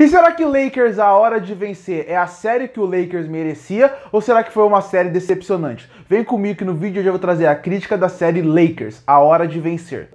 E será que Lakers, a hora de vencer, é a série que o Lakers merecia ou será que foi uma série decepcionante? Vem comigo que no vídeo eu já vou trazer a crítica da série Lakers, a hora de vencer.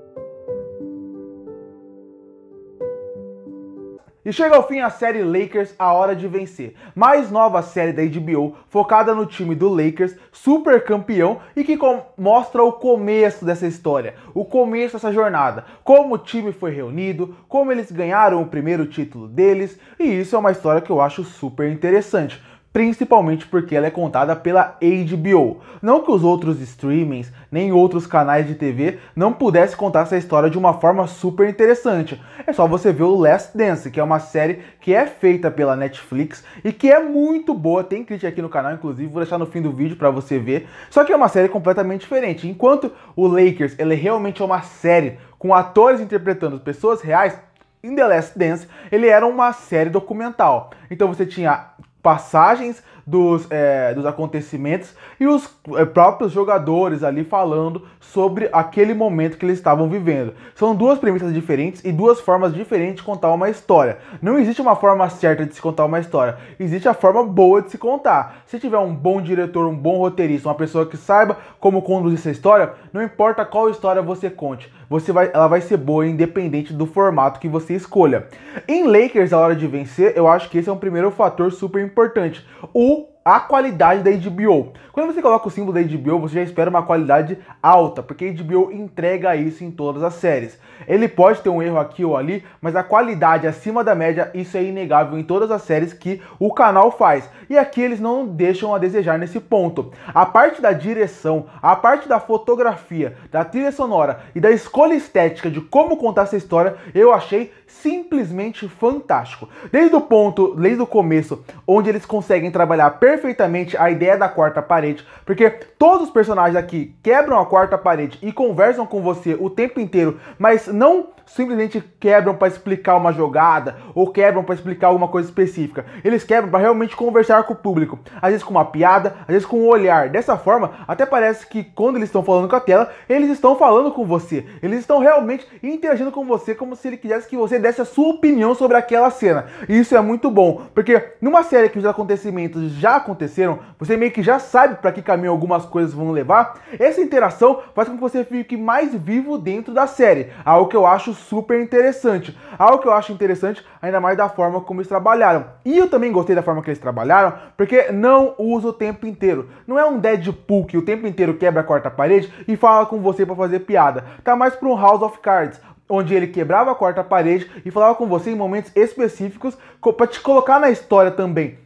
E chega ao fim a série Lakers A Hora de Vencer, mais nova série da HBO focada no time do Lakers, super campeão e que mostra o começo dessa história, o começo dessa jornada, como o time foi reunido, como eles ganharam o primeiro título deles, e isso é uma história que eu acho super interessante principalmente porque ela é contada pela HBO. Não que os outros streamings, nem outros canais de TV não pudessem contar essa história de uma forma super interessante. É só você ver o Last Dance, que é uma série que é feita pela Netflix e que é muito boa. Tem crítica aqui no canal, inclusive, vou deixar no fim do vídeo para você ver. Só que é uma série completamente diferente. Enquanto o Lakers, ele realmente é uma série com atores interpretando pessoas reais, em The Last Dance, ele era uma série documental. Então você tinha passagens dos, é, dos acontecimentos e os é, próprios jogadores ali falando sobre aquele momento que eles estavam vivendo. São duas premissas diferentes e duas formas diferentes de contar uma história. Não existe uma forma certa de se contar uma história, existe a forma boa de se contar. Se tiver um bom diretor, um bom roteirista, uma pessoa que saiba como conduzir essa história, não importa qual história você conte, você vai, ela vai ser boa independente do formato que você escolha. Em Lakers, a hora de vencer, eu acho que esse é um primeiro fator super importante. O a qualidade da HBO. Quando você coloca o símbolo da HBO, você já espera uma qualidade alta, porque a HBO entrega isso em todas as séries. Ele pode ter um erro aqui ou ali, mas a qualidade acima da média, isso é inegável em todas as séries que o canal faz. E aqui eles não deixam a desejar nesse ponto. A parte da direção, a parte da fotografia, da trilha sonora e da escolha estética de como contar essa história, eu achei simplesmente fantástico. Desde o ponto, desde o começo, onde eles conseguem trabalhar perfeitamente a ideia da quarta parede, porque todos os personagens aqui quebram a quarta parede e conversam com você o tempo inteiro, mas não simplesmente quebram para explicar uma jogada ou quebram para explicar alguma coisa específica. Eles quebram para realmente conversar com o público, às vezes com uma piada, às vezes com um olhar. Dessa forma, até parece que quando eles estão falando com a tela, eles estão falando com você. Eles estão realmente interagindo com você como se ele quisesse que você desse a sua opinião sobre aquela cena. E isso é muito bom, porque numa série que os acontecimentos já aconteceram, você meio que já sabe para que caminho algumas coisas vão levar. Essa interação faz com que você fique mais vivo dentro da série, algo que eu acho super interessante. Algo que eu acho interessante, ainda mais da forma como eles trabalharam. E eu também gostei da forma que eles trabalharam, porque não usa o tempo inteiro. Não é um Deadpool que o tempo inteiro quebra a quarta parede e fala com você para fazer piada. Tá mais para um House of Cards, onde ele quebrava a quarta parede e falava com você em momentos específicos para te colocar na história também.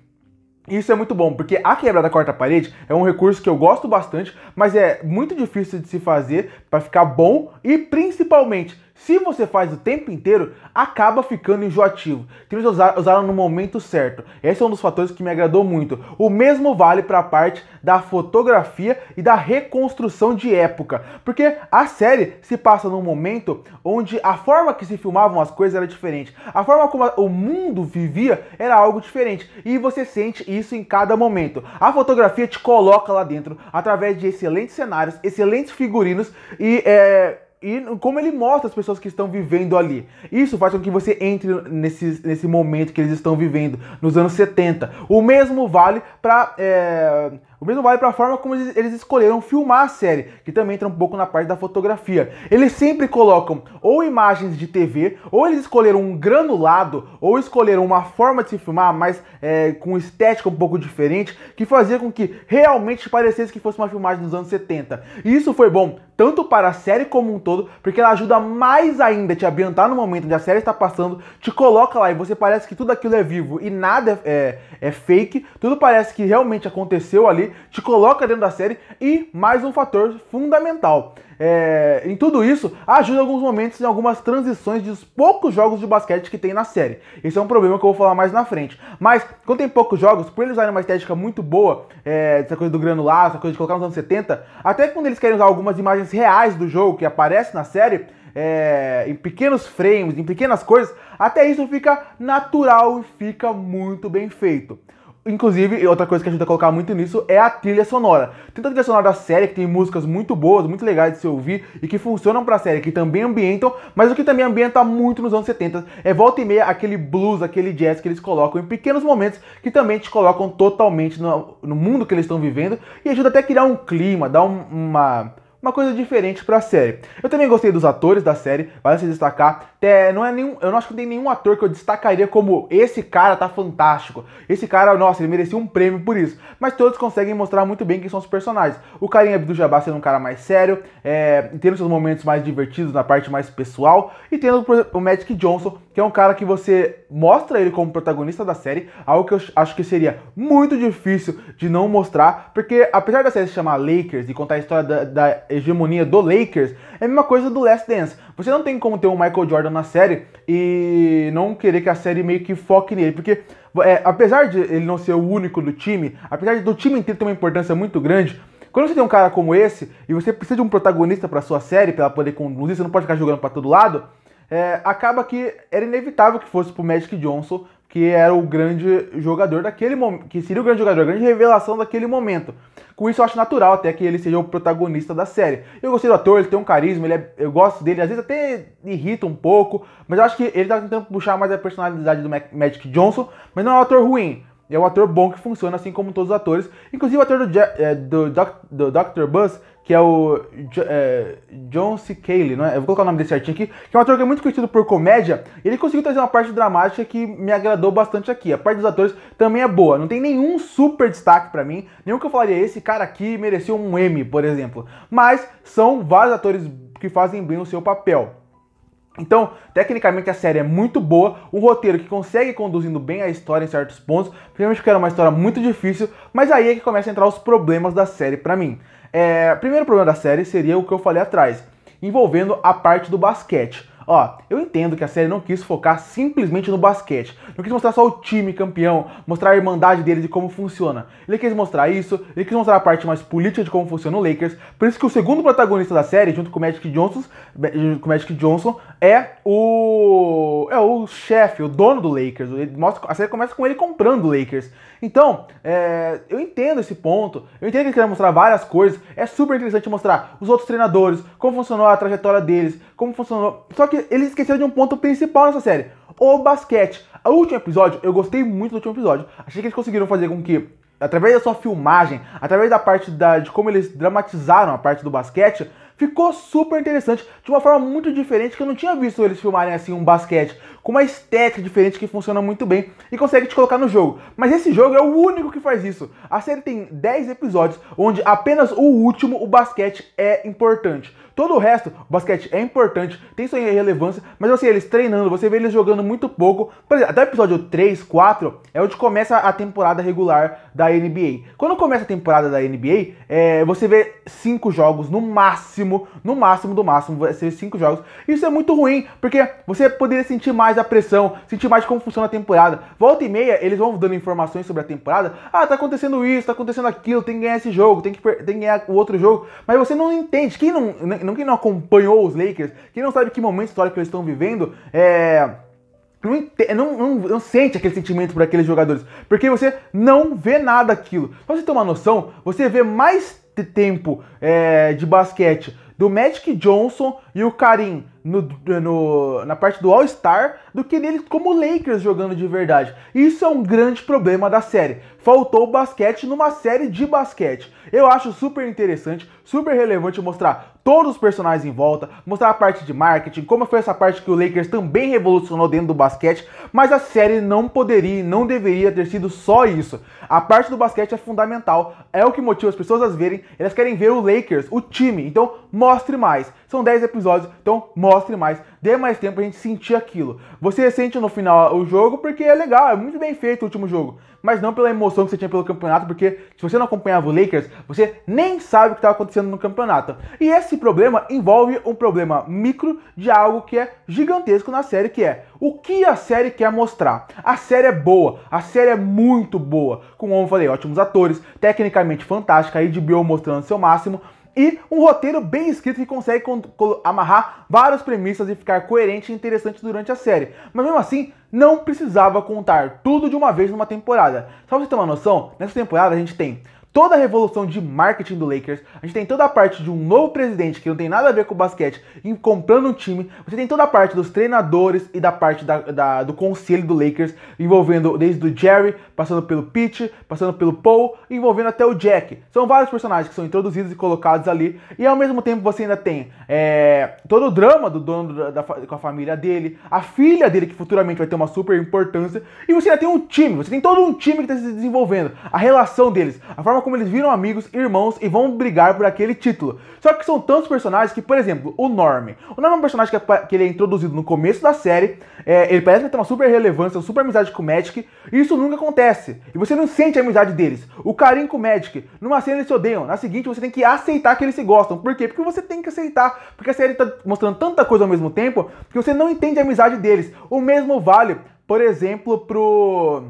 Isso é muito bom, porque a quebra da quarta parede é um recurso que eu gosto bastante, mas é muito difícil de se fazer para ficar bom e principalmente se você faz o tempo inteiro, acaba ficando enjoativo. Então eles usaram no momento certo. Esse é um dos fatores que me agradou muito. O mesmo vale para a parte da fotografia e da reconstrução de época, porque a série se passa num momento onde a forma que se filmavam as coisas era diferente, a forma como o mundo vivia era algo diferente e você sente isso em cada momento. A fotografia te coloca lá dentro através de excelentes cenários, excelentes figurinos e é, e como ele mostra as pessoas que estão vivendo ali. Isso faz com que você entre nesse, nesse momento que eles estão vivendo, nos anos 70. O mesmo vale para é, o mesmo vale para a forma como eles escolheram filmar a série, que também entra um pouco na parte da fotografia. Eles sempre colocam ou imagens de TV, ou eles escolheram um granulado, ou escolheram uma forma de se filmar mais é, com estética um pouco diferente, que fazia com que realmente parecesse que fosse uma filmagem dos anos 70. E isso foi bom tanto para a série como um todo, porque ela ajuda mais ainda a te ambientar no momento onde a série está passando, te coloca lá e você parece que tudo aquilo é vivo e nada é, é, é fake, tudo parece que realmente aconteceu ali ali, te coloca dentro da série e mais um fator fundamental. É, em tudo isso, ajuda alguns momentos em algumas transições dos poucos jogos de basquete que tem na série. Esse é um problema que eu vou falar mais na frente. Mas, quando tem poucos jogos, por eles usarem uma estética muito boa, é, essa coisa do granular, essa coisa de colocar nos anos 70, até quando eles querem usar algumas imagens reais do jogo que aparece na série, é, em pequenos frames, em pequenas coisas, até isso fica natural e fica muito bem feito. Inclusive, outra coisa que ajuda a colocar muito nisso é a trilha sonora. Tem a trilha sonora da série, que tem músicas muito boas, muito legais de se ouvir e que funcionam pra série, que também ambientam, mas o que também ambienta muito nos anos 70 é volta e meia aquele blues, aquele jazz que eles colocam em pequenos momentos que também te colocam totalmente no, no mundo que eles estão vivendo e ajuda até a criar um clima, dar um, uma uma coisa diferente para a série. Eu também gostei dos atores da série, vale se destacar. É, não é nenhum, eu não acho que tem nenhum ator que eu destacaria como esse cara tá fantástico. Esse cara, nossa, ele merecia um prêmio por isso. Mas todos conseguem mostrar muito bem quem são os personagens. O Karim Abdul-Jabbar sendo um cara mais sério, é, tendo seus momentos mais divertidos na parte mais pessoal, e tendo o Magic Johnson, que é um cara que você mostra ele como protagonista da série, algo que eu acho que seria muito difícil de não mostrar, porque apesar da série se chamar Lakers e contar a história da, da hegemonia do Lakers, é a mesma coisa do Last Dance. Você não tem como ter um Michael Jordan na série e não querer que a série meio que foque nele, porque é, apesar de ele não ser o único do time, apesar do time inteiro ter uma importância muito grande, quando você tem um cara como esse e você precisa de um protagonista para sua série, para poder conduzir, você não pode ficar jogando para todo lado, é, acaba que era inevitável que fosse pro Magic Johnson que era o grande jogador daquele momento, que seria o grande jogador, a grande revelação daquele momento. Com isso eu acho natural até que ele seja o protagonista da série. Eu gostei do ator, ele tem um carisma, ele é, eu gosto dele, às vezes até irrita um pouco, mas eu acho que ele tá tentando puxar mais a personalidade do Magic Johnson, mas não é um ator ruim. E é um ator bom que funciona assim como todos os atores. Inclusive o ator do, é, do, Doc, do Dr. Buzz, que é o é, John C. Cayley, não é? Eu vou colocar o nome desse certinho aqui, que é um ator que é muito conhecido por comédia. ele conseguiu trazer uma parte dramática que me agradou bastante aqui. A parte dos atores também é boa. Não tem nenhum super destaque para mim. Nenhum que eu falaria, esse cara aqui mereceu um M, por exemplo. Mas são vários atores que fazem bem o seu papel. Então, tecnicamente a série é muito boa, um roteiro que consegue conduzindo bem a história em certos pontos, principalmente porque era uma história muito difícil, mas aí é que começa a entrar os problemas da série para mim. É, primeiro problema da série seria o que eu falei atrás, envolvendo a parte do basquete. Ó, eu entendo que a série não quis focar simplesmente no basquete. Não quis mostrar só o time campeão, mostrar a irmandade deles e como funciona. Ele quis mostrar isso, ele quis mostrar a parte mais política de como funciona o Lakers. Por isso que o segundo protagonista da série, junto com o Magic Johnson, com o Magic Johnson é o é o chefe, o dono do Lakers. Ele mostra, a série começa com ele comprando o Lakers. Então, é, eu entendo esse ponto, eu entendo que ele quer mostrar várias coisas, é super interessante mostrar os outros treinadores, como funcionou a trajetória deles, como funcionou. Só que eles esqueceram de um ponto principal nessa série: o basquete. O último episódio, eu gostei muito do último episódio. Achei que eles conseguiram fazer com que através da sua filmagem, através da parte da, de como eles dramatizaram a parte do basquete, Ficou super interessante, de uma forma muito diferente, que eu não tinha visto eles filmarem assim um basquete, com uma estética diferente que funciona muito bem e consegue te colocar no jogo. Mas esse jogo é o único que faz isso. A série tem 10 episódios, onde apenas o último, o basquete, é importante. Todo o resto, o basquete é importante, tem sua relevância, mas você assim, vê eles treinando, você vê eles jogando muito pouco. Por exemplo, até o episódio 3, 4 é onde começa a temporada regular da NBA. Quando começa a temporada da NBA, é, você vê 5 jogos no máximo máximo, no máximo do máximo, vai ser cinco jogos. Isso é muito ruim, porque você poderia sentir mais a pressão, sentir mais como funciona a temporada. Volta e meia, eles vão dando informações sobre a temporada. Ah, tá acontecendo isso, tá acontecendo aquilo, tem que ganhar esse jogo, tem que, tem que ganhar o outro jogo. Mas você não entende. Quem não, não, quem não acompanhou os Lakers, quem não sabe que momento histórico eles estão vivendo, é. Não, não, não, sente aquele sentimento por aqueles jogadores. Porque você não vê nada aquilo. Pra você ter uma noção, você vê mais tempo é, de basquete do Magic Johnson e o Karim no, no, na parte do All-Star do que nele como Lakers jogando de verdade. Isso é um grande problema da série. Faltou basquete numa série de basquete. Eu acho super interessante, super relevante mostrar todos os personagens em volta, mostrar a parte de marketing, como foi essa parte que o Lakers também revolucionou dentro do basquete, mas a série não poderia, não deveria ter sido só isso. A parte do basquete é fundamental, é o que motiva as pessoas a verem, elas querem ver o Lakers, o time, então mostre mais. São 10 episódios episódios, então mostre mais, dê mais tempo a gente sentir aquilo. Você sente no final o jogo porque é legal, é muito bem feito o último jogo, mas não pela emoção que você tinha pelo campeonato, porque se você não acompanhava o Lakers, você nem sabe o que estava tá acontecendo no campeonato. E esse problema envolve um problema micro de algo que é gigantesco na série, que é o que a série quer mostrar. A série é boa, a série é muito boa, com como eu falei, ótimos atores, tecnicamente fantástica, a HBO mostrando seu máximo, e um roteiro bem escrito que consegue amarrar várias premissas e ficar coerente e interessante durante a série. Mas mesmo assim, não precisava contar tudo de uma vez numa temporada. Só pra você ter uma noção, nessa temporada a gente tem toda a revolução de marketing do Lakers, a gente tem toda a parte de um novo presidente que não tem nada a ver com o basquete e comprando um time, você tem toda a parte dos treinadores e da parte da, da, do conselho do Lakers, envolvendo desde o Jerry, passando pelo Pete, passando pelo Paul, envolvendo até o Jack. São vários personagens que são introduzidos e colocados ali, e ao mesmo tempo você ainda tem é, todo o drama do dono da, da, com a família dele, a filha dele que futuramente vai ter uma super importância, e você ainda tem um time, você tem todo um time que está se desenvolvendo, a relação deles, a forma como eles viram amigos, irmãos e vão brigar por aquele título. Só que são tantos personagens que, por exemplo, o Norm. O Norm é um personagem que, é, que ele é introduzido no começo da série, é, ele parece que tem uma super relevância, uma super amizade com o Magic, e isso nunca acontece. E você não sente a amizade deles. O carinho com o Magic, numa cena eles se odeiam, na seguinte você tem que aceitar que eles se gostam. Por quê? Porque você tem que aceitar, porque a série tá mostrando tanta coisa ao mesmo tempo que você não entende a amizade deles. O mesmo vale, por exemplo, pro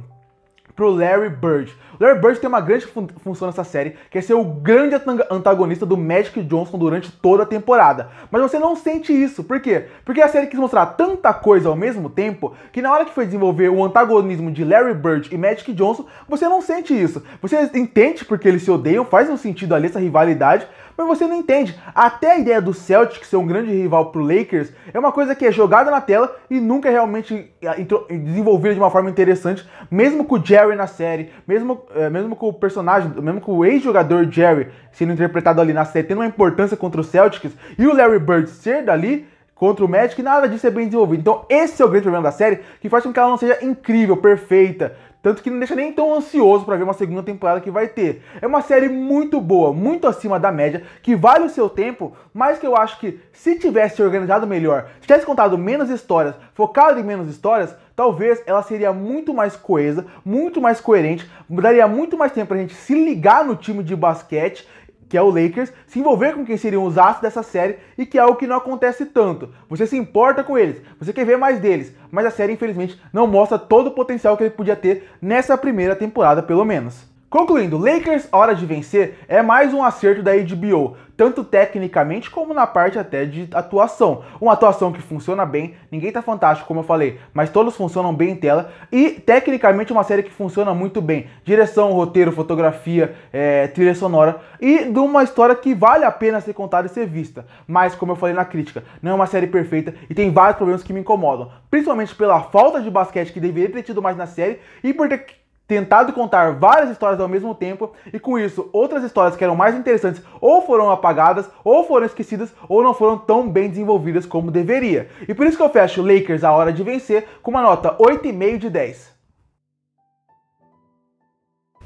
pro Larry Bird. O Larry Bird tem uma grande fun função nessa série, que é ser o grande antagonista do Magic Johnson durante toda a temporada. Mas você não sente isso, por quê? Porque a série quis mostrar tanta coisa ao mesmo tempo, que na hora que foi desenvolver o antagonismo de Larry Bird e Magic Johnson, você não sente isso. Você entende porque eles se odeiam, faz um sentido ali essa rivalidade, mas você não entende. Até a ideia do Celtic ser um grande rival pro Lakers é uma coisa que é jogada na tela e nunca é realmente eh, desenvolvida de uma forma interessante, mesmo com o Jerry na série, mesmo, eh, mesmo com o personagem, mesmo com o ex-jogador Jerry sendo interpretado ali na série, tendo uma importância contra o Celtics, e o Larry Bird ser dali, contra o Magic, nada disso é bem desenvolvido. Então, esse é o grande problema da série, que faz com que ela não seja incrível, perfeita, tanto que não deixa nem tão ansioso para ver uma segunda temporada que vai ter. É uma série muito boa, muito acima da média, que vale o seu tempo, mas que eu acho que se tivesse organizado melhor, se tivesse contado menos histórias, focado em menos histórias, talvez ela seria muito mais coesa, muito mais coerente, daria muito mais tempo pra gente se ligar no time de basquete que é o Lakers, se envolver com quem seriam os astros dessa série e que é algo que não acontece tanto. Você se importa com eles, você quer ver mais deles, mas a série infelizmente não mostra todo o potencial que ele podia ter nessa primeira temporada, pelo menos. Concluindo, Lakers Hora de Vencer é mais um acerto da HBO, tanto tecnicamente como na parte até de atuação. Uma atuação que funciona bem, ninguém tá fantástico, como eu falei, mas todos funcionam bem em tela. E tecnicamente uma série que funciona muito bem. Direção, roteiro, fotografia, é, trilha sonora. E de uma história que vale a pena ser contada e ser vista. Mas, como eu falei na crítica, não é uma série perfeita e tem vários problemas que me incomodam. Principalmente pela falta de basquete que deveria ter tido mais na série e por ter tentado contar várias histórias ao mesmo tempo e com isso outras histórias que eram mais interessantes ou foram apagadas, ou foram esquecidas, ou não foram tão bem desenvolvidas como deveria. E por isso que eu fecho Lakers a hora de vencer com uma nota 8,5 de 10.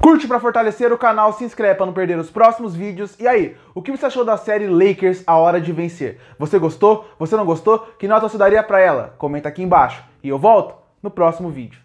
Curte para fortalecer o canal, se inscreve para não perder os próximos vídeos. E aí, o que você achou da série Lakers A Hora de Vencer? Você gostou? Você não gostou? Que nota você daria para ela? Comenta aqui embaixo. E eu volto no próximo vídeo.